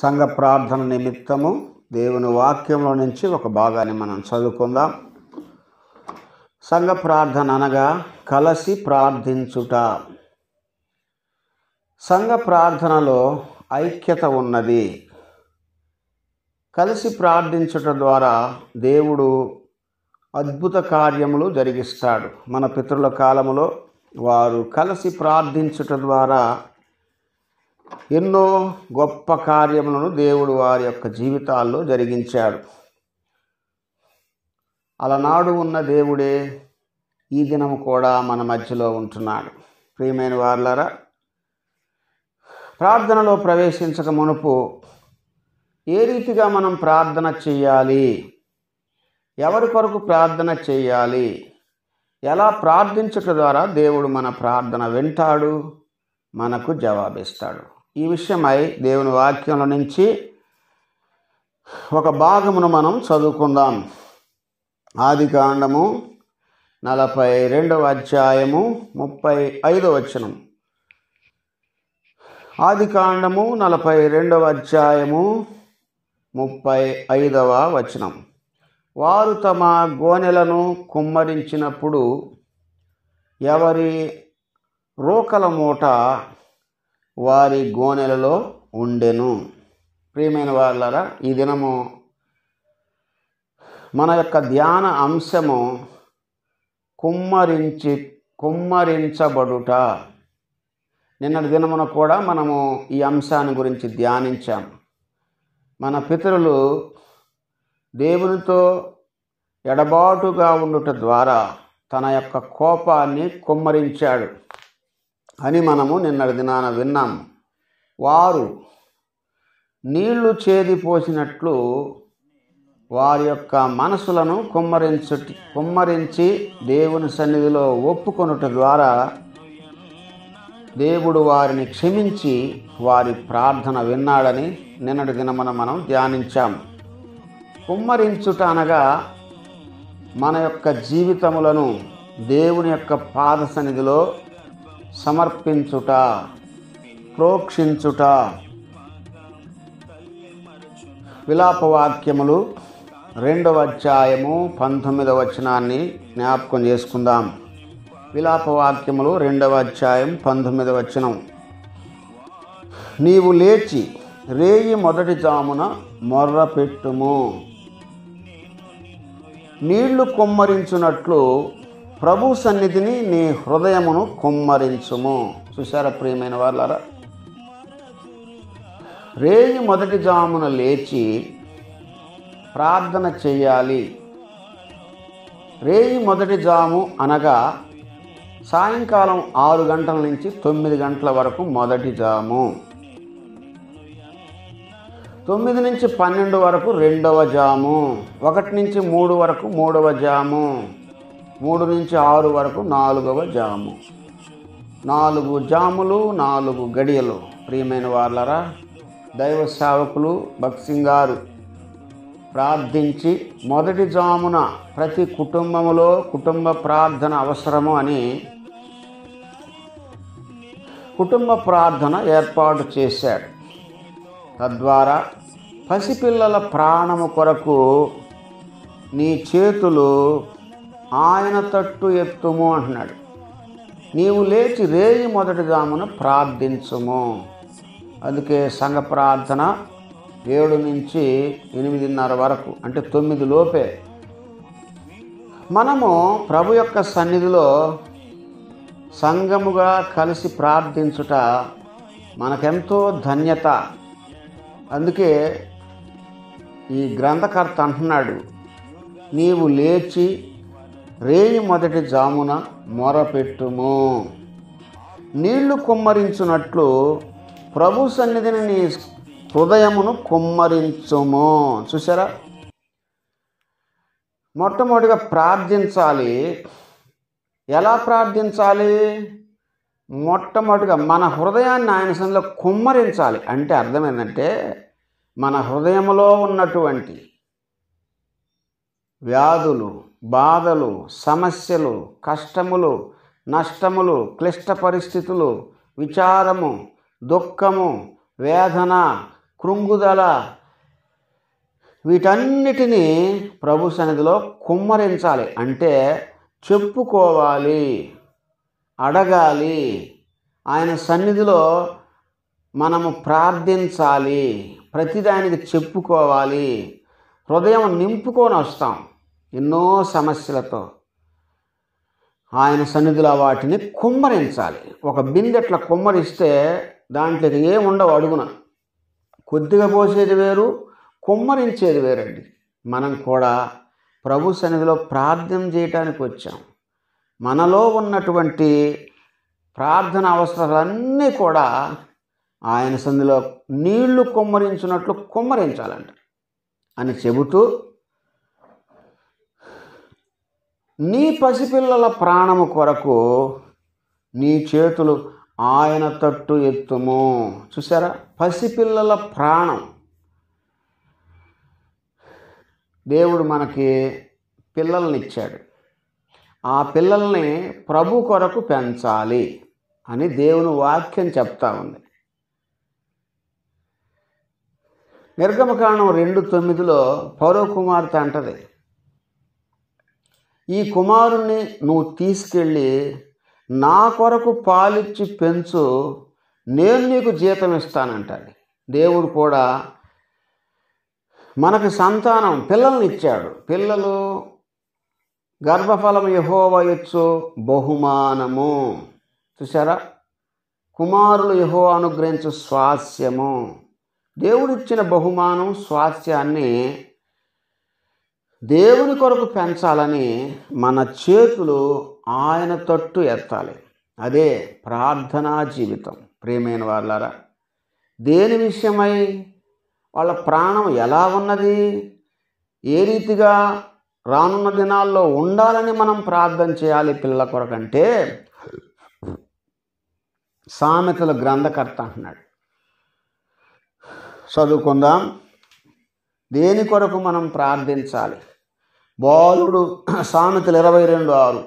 సంఘ ప్రార్థన నిమిత్తము దేవుని వాక్యంలో నుంచి ఒక భాగాన్ని మనం చదువుకుందాం సంఘ ప్రార్థన అనగా కలసి ప్రార్థించుట సంఘ ప్రార్థనలో ఐక్యత ఉన్నది కలిసి ప్రార్థించుట ద్వారా దేవుడు అద్భుత కార్యములు జరిగిస్తాడు మన పితృల కాలంలో వారు కలిసి ప్రార్థించుట ద్వారా ఎన్నో గొప్ప కార్యములను దేవుడు వారి యొక్క జీవితాల్లో జరిగించాడు అలనాడు ఉన్న దేవుడే ఈ దినం కూడా మన మధ్యలో ఉంటున్నాడు ప్రియమైన వార్లరా ప్రార్థనలో ప్రవేశించక మునుపు ఏ రీతిగా మనం ప్రార్థన చేయాలి ఎవరి కొరకు ప్రార్థన చేయాలి ఎలా ప్రార్థించట ద్వారా దేవుడు మన ప్రార్థన వింటాడు మనకు జవాబిస్తాడు ఈ విషయమై దేవుని వాక్యంలో నుంచి ఒక భాగమును మనం చదువుకుందాం ఆది కాండము నలభై రెండవ అధ్యాయము ముప్పై ఐదవ వచనం ఆది కాండము నలభై రెండవ అధ్యాయము ముప్పై ఐదవ వచనం వారు తమ గోనెలను కుమ్మరించినప్పుడు ఎవరి రోకల మూట వారి గోనెలలో ఉండెను ప్రియమైన వాళ్ళరా ఈ దినము మన యొక్క ధ్యాన అంశము కుమ్మరించి కుమ్మరించబడుట నిన్నటి దినమున కూడా మనము ఈ అంశాన్ని గురించి ధ్యానించాం మన పితరులు దేవునితో ఎడబాటుగా ఉండుట ద్వారా తన యొక్క కోపాన్ని కుమ్మరించాడు అని మనము నిన్నటి దినాన విన్నాము వారు నీళ్లు చేది పోసినట్లు వారి యొక్క మనసులను కుమ్మరించ కుమ్మరించి దేవుని సన్నిధిలో ఒప్పుకొనుట ద్వారా దేవుడు వారిని క్షమించి వారి ప్రార్థన విన్నాడని నిన్నటి దినమున మనం ధ్యానించాము కుమ్మరించుట అనగా మన యొక్క జీవితములను దేవుని యొక్క పాద సన్నిధిలో సమర్పించుట ప్రోక్షించుట విలాపవాక్యములు రెండవ అధ్యాయము పంతొమ్మిదవ వచనాన్ని జ్ఞాపకం చేసుకుందాం విలాపవాక్యములు రెండవ అధ్యాయం పంతొమ్మిదవ వచనం నీవు లేచి రేయి మొదటి జామున మొర్ర పెట్టుము నీళ్లు కొమ్మరించునట్లు ప్రభు సన్నిధిని నీ హృదయమును కుమ్మరించుము చూసారా ప్రియమైన వాళ్ళారా రేయి మొదటి జామున లేచి ప్రార్థన చేయాలి రేయి మొదటి జాము అనగా సాయంకాలం ఆరు గంటల నుంచి తొమ్మిది గంటల వరకు మొదటి జాము తొమ్మిది నుంచి పన్నెండు వరకు రెండవ జాము ఒకటి నుంచి మూడు వరకు మూడవ జాము మూడు నుంచి ఆరు వరకు నాలుగవ జాము నాలుగు జాములు నాలుగు గడియలు ప్రియమైన వాళ్ళరా దైవ సేవకులు భక్సింగారు ప్రార్థించి మొదటి జామున ప్రతి కుటుంబంలో కుటుంబ ప్రార్థన అవసరము అని కుటుంబ ప్రార్థన ఏర్పాటు చేశాడు తద్వారా పసిపిల్లల ప్రాణము కొరకు నీ చేతులు ఆయన తట్టు ఎత్తుము అంటున్నాడు నీవు లేచి రేయి మొదటిదామున ప్రార్థించుము అందుకే సంఘ ప్రార్థన ఏడు నుంచి ఎనిమిదిన్నర వరకు అంటే తొమ్మిది లోపే మనము ప్రభు యొక్క సన్నిధిలో సంఘముగా కలిసి ప్రార్థించుట మనకెంతో ధన్యత అందుకే ఈ గ్రంథకర్త అంటున్నాడు నీవు లేచి రేయి మొదటి జామున మొరపెట్టుము నీళ్లు కుమ్మరించున్నట్లు ప్రభు సన్నిధిని నీ హృదయమును కుమ్మరించుము చూసారా మొట్టమొదటిగా ప్రార్థించాలి ఎలా ప్రార్థించాలి మొట్టమొదటిగా మన హృదయాన్ని ఆయన సందులో కుమ్మరించాలి అంటే అర్థమైందంటే మన హృదయంలో ఉన్నటువంటి వ్యాధులు బాధలు సమస్యలు కష్టములు నష్టములు క్లిష్ట పరిస్థితులు విచారము దుఃఖము వేదన కృంగుదల వీటన్నిటినీ ప్రభు సన్నిధిలో కుమ్మరించాలి అంటే చెప్పుకోవాలి అడగాలి ఆయన సన్నిధిలో మనము ప్రార్థించాలి ప్రతిదానికి చెప్పుకోవాలి హృదయం నింపుకొని వస్తాం ఎన్నో సమస్యలతో ఆయన సన్నిధిలో వాటిని కుమ్మరించాలి ఒక బిందెట్ల కుమ్మరిస్తే దాంట్లో ఏముండవు అడుగున కొద్దిగా పోసేది వేరు కుమ్మరించేది వేరండి మనం కూడా ప్రభు సన్నిధిలో ప్రార్థన చేయటానికి వచ్చాం మనలో ఉన్నటువంటి ప్రార్థన అవసరాలన్నీ కూడా ఆయన సన్నిధిలో నీళ్లు కుమ్మరించినట్లు కుమ్మరించాలంట అని చెబుతూ నీ పసిపిల్లల ప్రాణము కొరకు నీ చేతులు ఆయన తట్టు ఎత్తుము చూసారా పసిపిల్లల ప్రాణం దేవుడు మనకి పిల్లల్ని ఇచ్చాడు ఆ పిల్లల్ని ప్రభు కొరకు పెంచాలి అని దేవుని వాక్యం చెప్తా ఉంది నిర్గమకాండం రెండు తొమ్మిదిలో పౌరవ కుమార్తె అంటది ఈ కుమారుణ్ణి నువ్వు తీసుకెళ్ళి నా కొరకు పాలిచ్చి పెంచు నేను నీకు జీతం ఇస్తానంటాడు దేవుడు కూడా మనకు సంతానం పిల్లల్ని ఇచ్చాడు పిల్లలు గర్భఫలం యహోవయొచ్చు బహుమానము చూసారా కుమారులు యహో అనుగ్రహించు స్వాస్యము దేవుడిచ్చిన బహుమానం స్వాస్యాన్ని దేవుని కొరకు పెంచాలని మన చేతులు ఆయన తట్టు ఎత్తాలి అదే ప్రార్థనా జీవితం ప్రేమైన వాళ్ళారా దేని విషయమై వాళ్ళ ప్రాణం ఎలా ఉన్నది ఏ రీతిగా రానున్న దినాల్లో ఉండాలని మనం ప్రార్థన చేయాలి పిల్లల కొరకంటే సామెతల గ్రంథకర్త అంటున్నాడు చదువుకుందాం దేని కొరకు మనం ప్రార్థించాలి బాలుడు సామెతలు ఇరవై రెండు ఆరు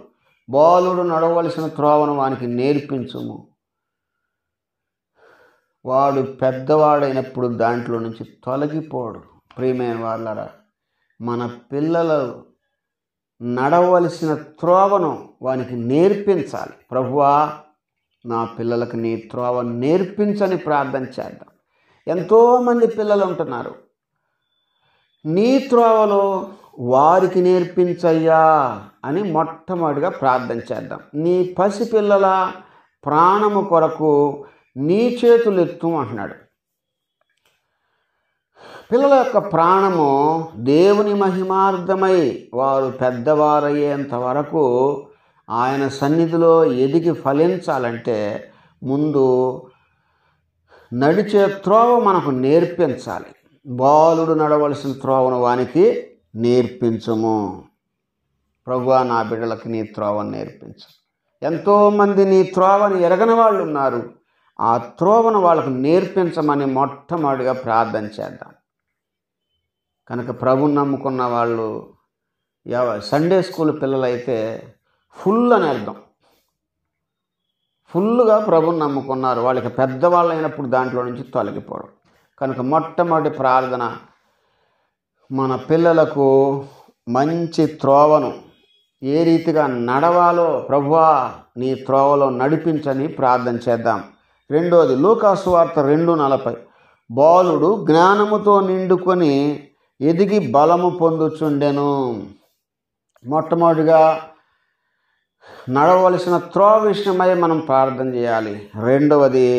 బాలుడు నడవలసిన త్రోవను వానికి నేర్పించము వాడు పెద్దవాడైనప్పుడు దాంట్లో నుంచి తొలగిపోడు ప్రియమైన వాళ్ళరా మన పిల్లలు నడవలసిన త్రోవను వానికి నేర్పించాలి ప్రభువా నా పిల్లలకు నీ త్రోవ నేర్పించని ప్రార్థన చేద్దాం ఎంతోమంది పిల్లలు ఉంటున్నారు నీ త్రోవలో వారికి నేర్పించయ్యా అని మొట్టమొదటిగా ప్రార్థన చేద్దాం నీ పసిపిల్లల ప్రాణము కొరకు నీ చేతులు ఎత్తు అంటున్నాడు పిల్లల యొక్క ప్రాణము దేవుని మహిమార్థమై వారు పెద్దవారయ్యేంత వరకు ఆయన సన్నిధిలో ఎదిగి ఫలించాలంటే ముందు నడిచే త్రోవ మనకు నేర్పించాలి బాలుడు నడవలసిన త్రోవను వానికి నేర్పించము ప్రభు నా బిడ్డలకు నీ త్రోవను నేర్పించు ఎంతోమంది నీ త్రోవను ఎరగని వాళ్ళు ఉన్నారు ఆ త్రోవను వాళ్ళకు నేర్పించమని మొట్టమొదటిగా ప్రార్థన చేద్దాం కనుక ప్రభు నమ్ముకున్న వాళ్ళు సండే స్కూల్ పిల్లలైతే ఫుల్ అని అర్థం ఫుల్గా ప్రభుని నమ్ముకున్నారు వాళ్ళకి పెద్దవాళ్ళు అయినప్పుడు దాంట్లో నుంచి తొలగిపోవడం కనుక మొట్టమొదటి ప్రార్థన మన పిల్లలకు మంచి త్రోవను ఏ రీతిగా నడవాలో ప్రభువా నీ త్రోవలో నడిపించని ప్రార్థన చేద్దాం రెండోది లూకాసు వార్త రెండు నలభై బాలుడు జ్ఞానముతో నిండుకొని ఎదిగి బలము పొందుచుండెను మొట్టమొదటిగా నడవలసిన త్రోవ విషయమై మనం ప్రార్థన చేయాలి రెండవది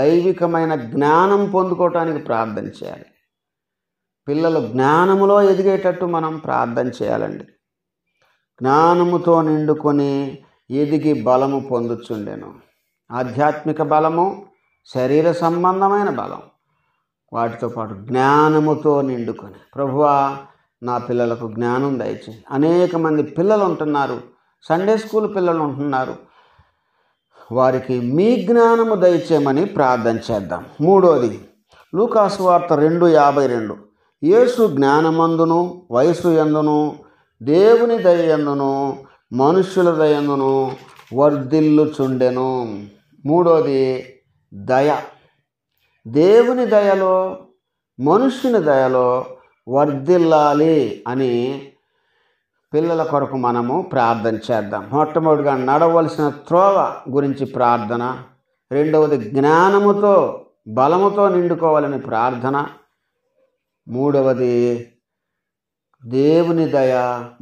దైవికమైన జ్ఞానం పొందుకోవటానికి ప్రార్థన చేయాలి పిల్లలు జ్ఞానములో ఎదిగేటట్టు మనం ప్రార్థన చేయాలండి జ్ఞానముతో నిండుకొని ఎదిగి బలము పొందుచుండెను ఆధ్యాత్మిక బలము శరీర సంబంధమైన బలం వాటితో పాటు జ్ఞానముతో నిండుకొని ప్రభువా నా పిల్లలకు జ్ఞానం దయచేసి అనేక మంది పిల్లలు ఉంటున్నారు సండే స్కూల్ పిల్లలు ఉంటున్నారు వారికి మీ జ్ఞానము దయచేయమని ప్రార్థన చేద్దాం మూడోది లూకాసు వార్త రెండు యాభై రెండు యేసు జ్ఞానమందును వయసు ఎందును దేవుని దయందును మనుష్యుల దయందును వర్ధిల్లుచుండెను మూడోది దయ దేవుని దయలో మనుష్యుని దయలో వర్ధిల్లాలి అని పిల్లల కొరకు మనము ప్రార్థన చేద్దాం మొట్టమొదటిగా నడవలసిన త్రోవ గురించి ప్రార్థన రెండవది జ్ఞానముతో బలముతో నిండుకోవాలని ప్రార్థన మూడవది దేవుని దయ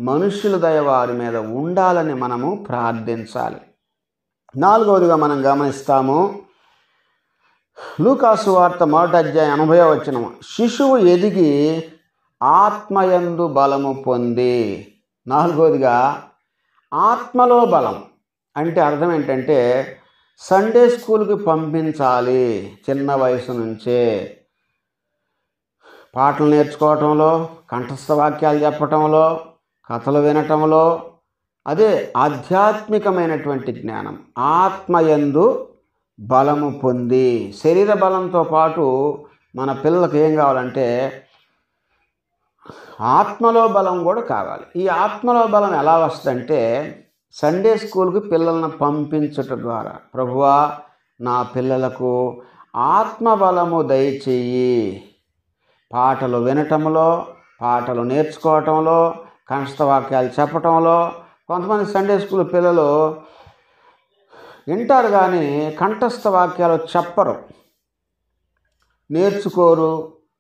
మనుష్యుల దయ వారి మీద ఉండాలని మనము ప్రార్థించాలి నాలుగవదిగా మనం గమనిస్తాము లూకాసు వార్త మొదటి అధ్యాయం అనుభవ వచ్చిన శిశువు ఎదిగి ఆత్మయందు బలము పొంది నాలుగవదిగా ఆత్మలో బలం అంటే అర్థం ఏంటంటే సండే స్కూల్కి పంపించాలి చిన్న వయసు నుంచే పాటలు నేర్చుకోవటంలో కంఠస్థ వాక్యాలు చెప్పటంలో కథలు వినటంలో అదే ఆధ్యాత్మికమైనటువంటి జ్ఞానం ఆత్మయందు బలము పొంది శరీర బలంతో పాటు మన పిల్లలకు ఏం కావాలంటే ఆత్మలో బలం కూడా కావాలి ఈ ఆత్మలో బలం ఎలా వస్తుందంటే సండే స్కూల్కి పిల్లలను పంపించటం ద్వారా ప్రభువా నా పిల్లలకు ఆత్మబలము దయచేయి పాటలు వినటంలో పాటలు నేర్చుకోవటంలో వాక్యాలు చెప్పటంలో కొంతమంది సండే స్కూల్ పిల్లలు వింటారు కానీ కంఠస్థ వాక్యాలు చెప్పరు నేర్చుకోరు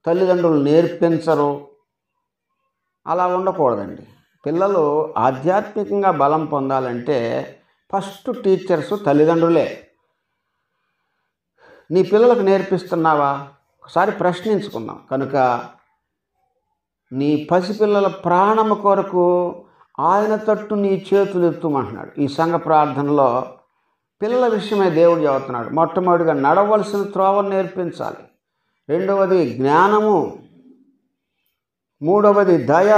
తల్లిదండ్రులు నేర్పించరు అలా ఉండకూడదండి పిల్లలు ఆధ్యాత్మికంగా బలం పొందాలంటే ఫస్ట్ టీచర్స్ తల్లిదండ్రులే నీ పిల్లలకు నేర్పిస్తున్నావా ఒకసారి ప్రశ్నించుకుందాం కనుక నీ పసిపిల్లల ప్రాణము కొరకు ఆయన తట్టు నీ చేతులు ఎత్తుమంటున్నాడు ఈ సంఘ ప్రార్థనలో పిల్లల విషయమే దేవుడు చెబుతున్నాడు మొట్టమొదటిగా నడవలసిన త్రోవ నేర్పించాలి రెండవది జ్ఞానము మూడవది దయ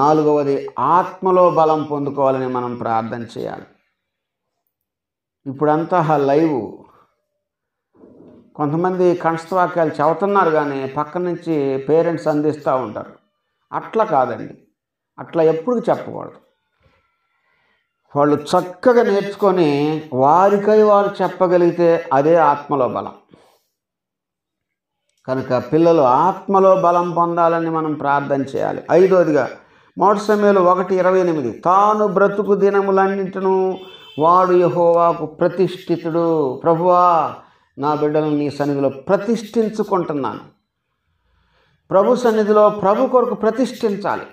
నాలుగవది ఆత్మలో బలం పొందుకోవాలని మనం ప్రార్థన చేయాలి ఇప్పుడంతా లైవ్ కొంతమంది కంఠస్వాక్యాలు చదువుతున్నారు కానీ పక్క నుంచి పేరెంట్స్ అందిస్తూ ఉంటారు అట్లా కాదండి అట్లా ఎప్పుడు చెప్పకూడదు వాళ్ళు చక్కగా నేర్చుకొని వారికై వారు చెప్పగలిగితే అదే ఆత్మలో బలం కనుక పిల్లలు ఆత్మలో బలం పొందాలని మనం ప్రార్థన చేయాలి ఐదోదిగా మొదటి సమయంలో ఒకటి ఇరవై ఎనిమిది తాను బ్రతుకు దినములన్నింటినూ వాడు యహోవాకు ప్రతిష్ఠితుడు ప్రభువా నా బిడ్డలను నీ సన్నిధిలో ప్రతిష్ఠించుకుంటున్నాను ప్రభు సన్నిధిలో ప్రభు కొరకు ప్రతిష్ఠించాలి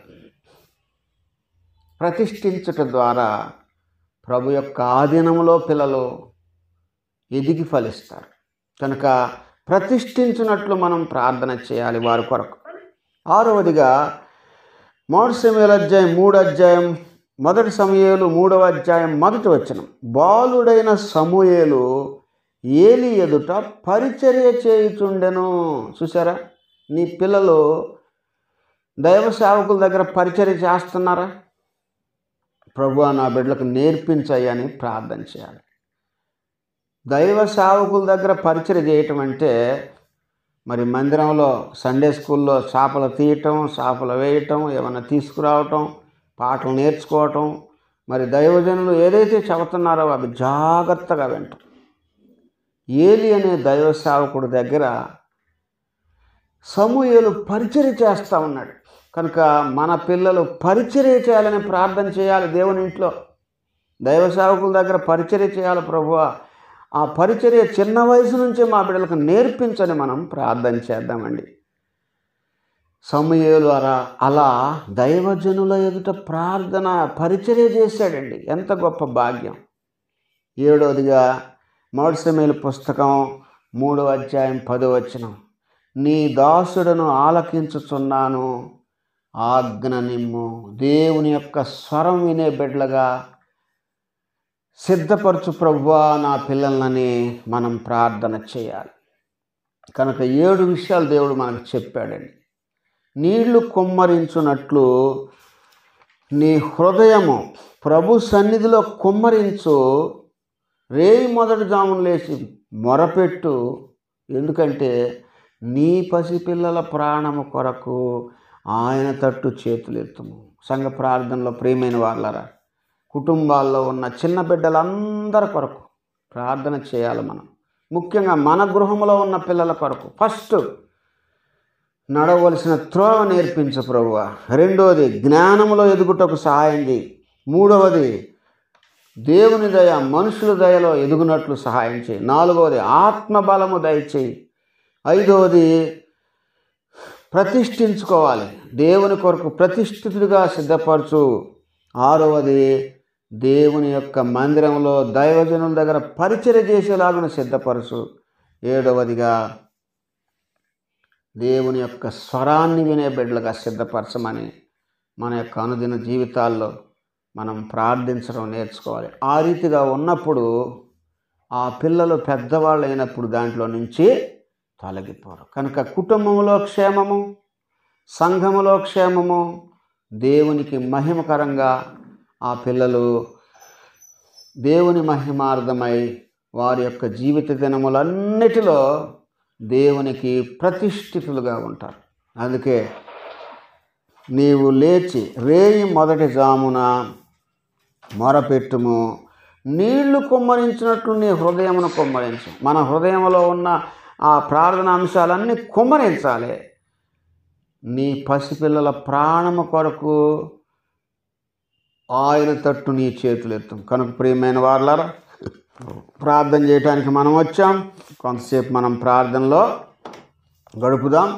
ప్రతిష్ఠించుట ద్వారా ప్రభు యొక్క ఆధీనంలో పిల్లలు ఎదిగి ఫలిస్తారు కనుక ప్రతిష్ఠించినట్లు మనం ప్రార్థన చేయాలి వారి కొరకు ఆరవదిగా మొదటి సమయాల అధ్యాయం మూడు అధ్యాయం మొదటి సమయాలు మూడవ అధ్యాయం మొదటి వచ్చిన బాలుడైన సమూయేలు ఏలి ఎదుట పరిచర్య చేయుచుండెను చూసారా నీ పిల్లలు దైవ సేవకుల దగ్గర పరిచర్య చేస్తున్నారా ప్రభు నా బిడ్డలకు నేర్పించాయని ప్రార్థన చేయాలి దైవ సేవకుల దగ్గర పరిచయం చేయటం అంటే మరి మందిరంలో సండే స్కూల్లో చేపలు తీయటం చేపలు వేయటం ఏమైనా తీసుకురావటం పాటలు నేర్చుకోవటం మరి దైవజనులు ఏదైతే చెబుతున్నారో అవి జాగ్రత్తగా వింటాం ఏలి అనే దైవ సేవకుడి దగ్గర సమూహలు పరిచర్య చేస్తూ ఉన్నాడు కనుక మన పిల్లలు పరిచర్య చేయాలని ప్రార్థన చేయాలి దేవుని ఇంట్లో దైవ సేవకుల దగ్గర పరిచర్య చేయాలి ప్రభు ఆ పరిచర్య చిన్న వయసు నుంచే మా బిడ్డలకు నేర్పించని మనం ప్రార్థన చేద్దామండి సమయలు అలా అలా దైవజనుల ఎదుట ప్రార్థన పరిచర్య చేశాడండి ఎంత గొప్ప భాగ్యం ఏడోదిగా మొదటి పుస్తకం మూడో అధ్యాయం పదో వచనం నీ దాసుడను ఆలకించుచున్నాను ఆజ్ఞ నిమ్ము దేవుని యొక్క స్వరం వినే బిడ్డలుగా సిద్ధపరచు ప్రభువా నా పిల్లలని మనం ప్రార్థన చేయాలి కనుక ఏడు విషయాలు దేవుడు మనకు చెప్పాడండి నీళ్లు కుమ్మరించున్నట్లు నీ హృదయము ప్రభు సన్నిధిలో కుమ్మరించు రేయి మొదటి జామున లేచి మొరపెట్టు ఎందుకంటే నీ పసిపిల్లల ప్రాణము కొరకు ఆయన తట్టు చేతులు ఎత్తుము సంఘ ప్రార్థనలో ప్రేమైన వాళ్ళరా కుటుంబాల్లో ఉన్న చిన్న బిడ్డలందరి కొరకు ప్రార్థన చేయాలి మనం ముఖ్యంగా మన గృహంలో ఉన్న పిల్లల కొరకు ఫస్ట్ నడవలసిన త్రోవ నేర్పించ ప్రభువ రెండవది జ్ఞానంలో ఎదుగుటకు సహాయం చేయి మూడవది దేవుని దయ మనుషుల దయలో ఎదుగునట్లు సహాయం చేయి నాలుగవది ఆత్మబలము దయచేయి ఐదవది ప్రతిష్ఠించుకోవాలి దేవుని కొరకు ప్రతిష్ఠితుడిగా సిద్ధపరచు ఆరవది దేవుని యొక్క మందిరంలో దైవజనుల దగ్గర పరిచయ చేసేలాగున సిద్ధపరచు ఏడవదిగా దేవుని యొక్క స్వరాన్ని వినే బిడ్డలుగా సిద్ధపరచమని మన యొక్క అనుదిన జీవితాల్లో మనం ప్రార్థించడం నేర్చుకోవాలి ఆ రీతిగా ఉన్నప్పుడు ఆ పిల్లలు పెద్దవాళ్ళు అయినప్పుడు దాంట్లో నుంచి తొలగిపోరు కనుక కుటుంబంలో క్షేమము సంఘములో క్షేమము దేవునికి మహిమకరంగా ఆ పిల్లలు దేవుని మహిమార్థమై వారి యొక్క జీవిత దినములన్నిటిలో దేవునికి ప్రతిష్ఠితులుగా ఉంటారు అందుకే నీవు లేచి రేయి మొదటి జామున మొరపెట్టుము నీళ్లు కుమ్మరించినట్లు నీ హృదయమును కుమ్మరించు మన హృదయంలో ఉన్న ఆ ప్రార్థన అంశాలన్నీ కుమ్మరించాలి నీ పసిపిల్లల ప్రాణము కొరకు ఆయన తట్టు నీ చేతులు ఎత్తం కనుక ప్రియమైన వారులారా ప్రార్థన చేయడానికి మనం వచ్చాం కొంతసేపు మనం ప్రార్థనలో గడుపుదాం